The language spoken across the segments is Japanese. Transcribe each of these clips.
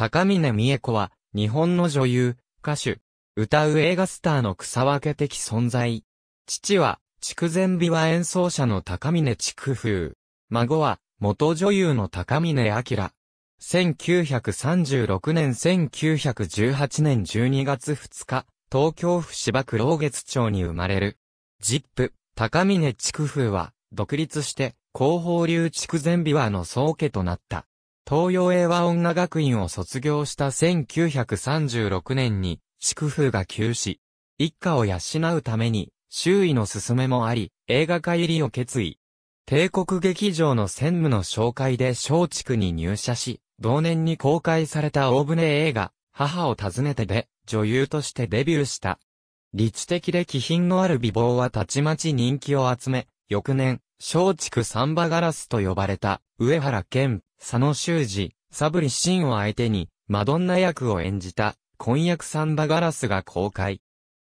高峰美恵子は、日本の女優、歌手、歌う映画スターの草分け的存在。父は、筑前琵琶演奏者の高峰筑風。孫は、元女優の高峰明。1936年1918年12月2日、東京府芝区老月町に生まれる。ジップ、高峰筑風は、独立して、広報流筑前琵琶の宗家となった。東洋英和女学院を卒業した1936年に、祝風が休止。一家を養うために、周囲の勧めもあり、映画化入りを決意。帝国劇場の専務の紹介で松竹に入社し、同年に公開された大船映画、母を訪ねてで、女優としてデビューした。立地的で気品のある美貌はたちまち人気を集め、翌年、松竹三バガラスと呼ばれた、上原健佐野修二、サブリシンを相手に、マドンナ役を演じた、婚約サンバガラスが公開。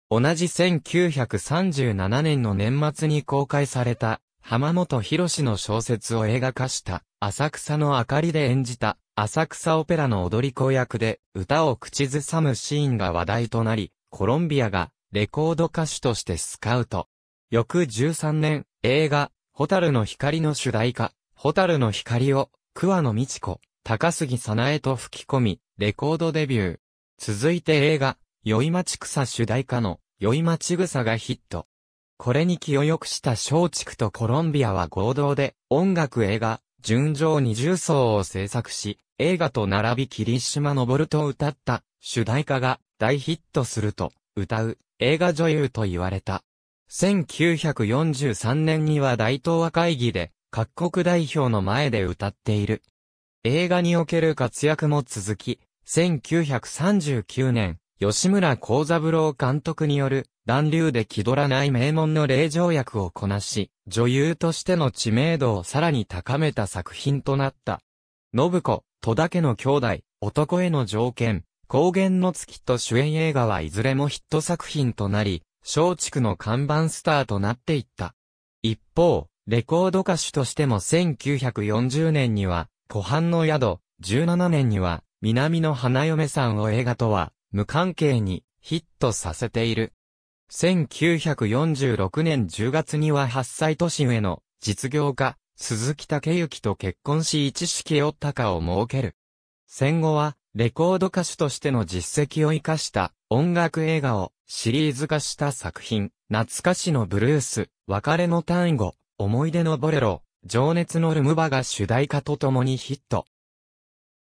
同じ1937年の年末に公開された、浜本博の小説を映画化した、浅草の明かりで演じた、浅草オペラの踊り子役で、歌を口ずさむシーンが話題となり、コロンビアが、レコード歌手としてスカウト。翌13年、映画、ホタルの光の主題歌、ホタルの光を桑野美智子、高杉なえと吹き込み、レコードデビュー。続いて映画、酔い町草主題歌の、酔い町草がヒット。これに気を良くした松竹とコロンビアは合同で、音楽映画、純情二重奏を制作し、映画と並び霧島昇と歌った主題歌が大ヒットすると歌う映画女優と言われた。1943年には大東亜会議で各国代表の前で歌っている。映画における活躍も続き、1939年、吉村幸三郎監督による、乱流で気取らない名門の霊場役をこなし、女優としての知名度をさらに高めた作品となった。信子、戸田家の兄弟、男への条件、高原の月と主演映画はいずれもヒット作品となり、松竹の看板スターとなっていった。一方、レコード歌手としても1940年には、湖畔の宿、17年には、南の花嫁さんを映画とは、無関係に、ヒットさせている。1946年10月には8歳年上の、実業家、鈴木武之と結婚し一式を高を設ける。戦後は、レコード歌手としての実績を生かした音楽映画をシリーズ化した作品、懐かしのブルース、別れの単語、思い出のボレロ、情熱のルムバが主題歌と共にヒット。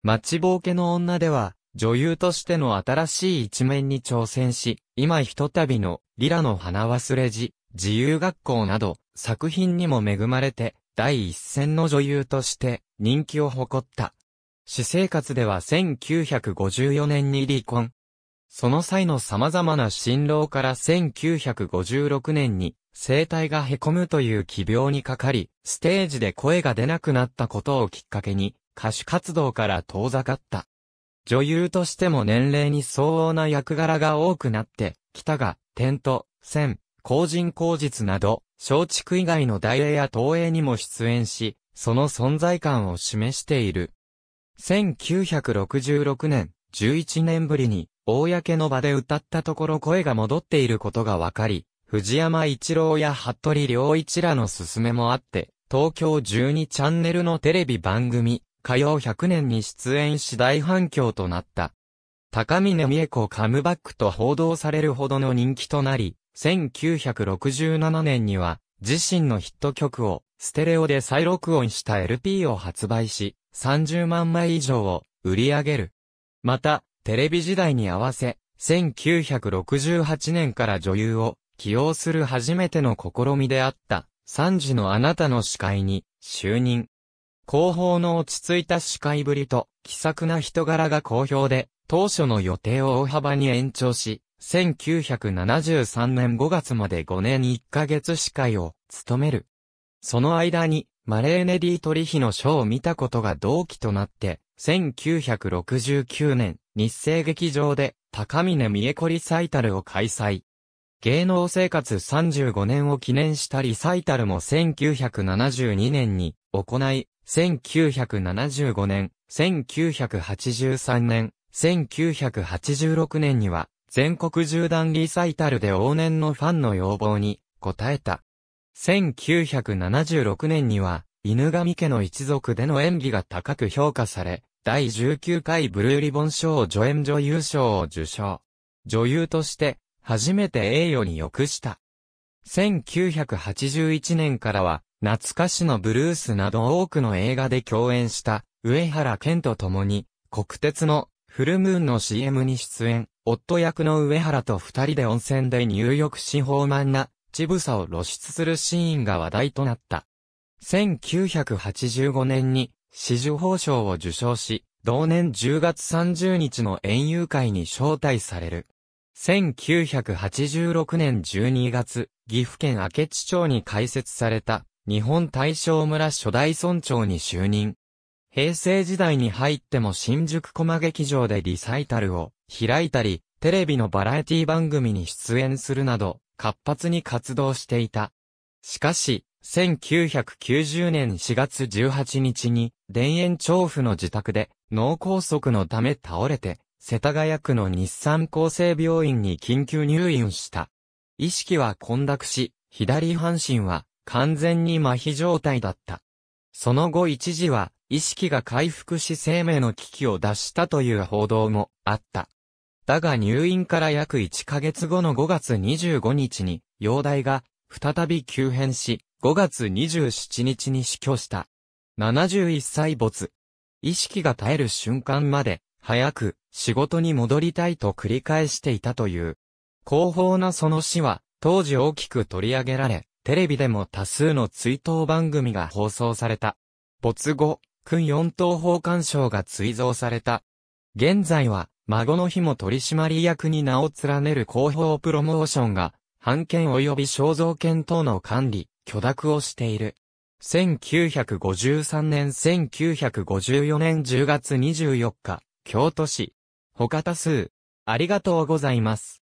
待ちぼうけの女では、女優としての新しい一面に挑戦し、今ひとたびの、リラの花忘れ時、自由学校など、作品にも恵まれて、第一線の女優として、人気を誇った。私生活では1954年に離婚。その際の様々な辛労から1956年に声帯が凹むという奇病にかかり、ステージで声が出なくなったことをきっかけに、歌手活動から遠ざかった。女優としても年齢に相応な役柄が多くなってきたが、天と、線、公人口実など、小畜以外の大映や東映にも出演し、その存在感を示している。1966年、11年ぶりに、公の場で歌ったところ声が戻っていることがわかり、藤山一郎や服部良一らの勧めもあって、東京12チャンネルのテレビ番組、火曜100年に出演し大反響となった。高峰美恵子カムバックと報道されるほどの人気となり、1967年には、自身のヒット曲を、ステレオで再録音した LP を発売し、30万枚以上を売り上げる。また、テレビ時代に合わせ、1968年から女優を起用する初めての試みであった、三時のあなたの司会に、就任。後方の落ち着いた司会ぶりと、気さくな人柄が好評で、当初の予定を大幅に延長し、1973年5月まで5年1ヶ月司会を務める。その間に、マレーネディ取引のーを見たことが同期となって、1969年、日生劇場で、高峰三重子リサイタルを開催。芸能生活35年を記念したリサイタルも1972年に行い、1975年、1983年、1986年には、全国縦断リサイタルで往年のファンの要望に応えた。1976年には、犬神家の一族での演技が高く評価され、第19回ブルーリボン賞助演女優賞を受賞。女優として、初めて栄誉にくした。1981年からは、懐かしのブルースなど多くの映画で共演した、上原健と共に、国鉄のフルムーンの CM に出演、夫役の上原と二人で温泉で入浴し放慢な、ちぶさを露出するシーンが話題となった。1985年に、紫綬褒章を受章し、同年10月30日の園遊会に招待される。1986年12月、岐阜県明智町に開設された日本大正村初代村長に就任。平成時代に入っても新宿駒劇場でリサイタルを開いたり、テレビのバラエティ番組に出演するなど、活発に活動していた。しかし、1990年4月18日に、田園調布の自宅で脳梗塞のため倒れて世田谷区の日産厚生病院に緊急入院した。意識は混濁し、左半身は完全に麻痺状態だった。その後一時は意識が回復し生命の危機を脱したという報道もあった。だが入院から約1ヶ月後の5月25日に、容体が再び急変し、5月27日に死去した。71歳没。意識が絶える瞬間まで早く仕事に戻りたいと繰り返していたという。広報なその死は当時大きく取り上げられ、テレビでも多数の追悼番組が放送された。没後、君四等法官賞が追贈された。現在は、孫の日も取締役に名を連ねる広報プロモーションが、版権及び肖像権等の管理、許諾をしている。1953年1954年10月24日、京都市。他多数。ありがとうございます。